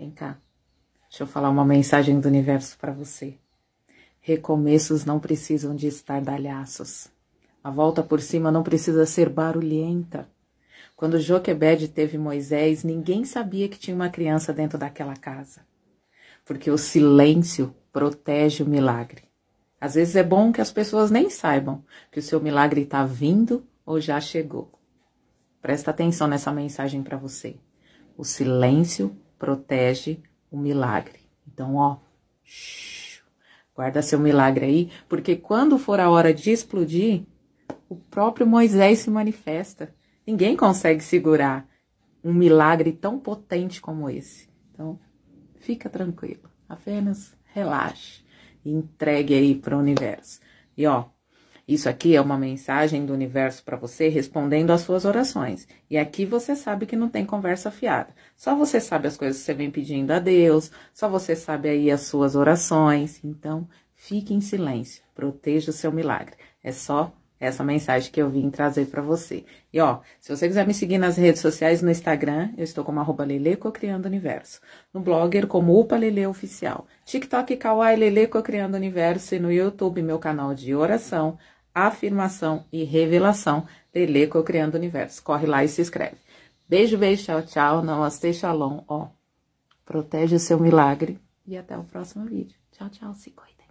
Vem cá. Deixa eu falar uma mensagem do universo para você. Recomeços não precisam de estardalhaços. A volta por cima não precisa ser barulhenta. Quando Joquebed teve Moisés, ninguém sabia que tinha uma criança dentro daquela casa. Porque o silêncio protege o milagre. Às vezes é bom que as pessoas nem saibam que o seu milagre está vindo ou já chegou. Presta atenção nessa mensagem para você. O silêncio protege o milagre. Então, ó, shh, guarda seu milagre aí, porque quando for a hora de explodir, o próprio Moisés se manifesta. Ninguém consegue segurar um milagre tão potente como esse. Então, fica tranquilo, apenas relaxe e entregue aí para o universo. E ó, isso aqui é uma mensagem do universo para você respondendo às suas orações. E aqui você sabe que não tem conversa fiada. Só você sabe as coisas que você vem pedindo a Deus, só você sabe aí as suas orações. Então, fique em silêncio, proteja o seu milagre. É só essa mensagem que eu vim trazer para você. E ó, se você quiser me seguir nas redes sociais, no Instagram, eu estou como arroba Lele Cocriando Universo. No blogger, como Upa Lele Oficial. TikTok, Kawaii Lele Cocriando Universo. E no YouTube, meu canal de oração, afirmação e revelação de Leco Criando Universo. Corre lá e se inscreve. Beijo, beijo, tchau, tchau. Namastê, shalom. Ó, protege o seu milagre. E até o próximo vídeo. Tchau, tchau. Se cuidem.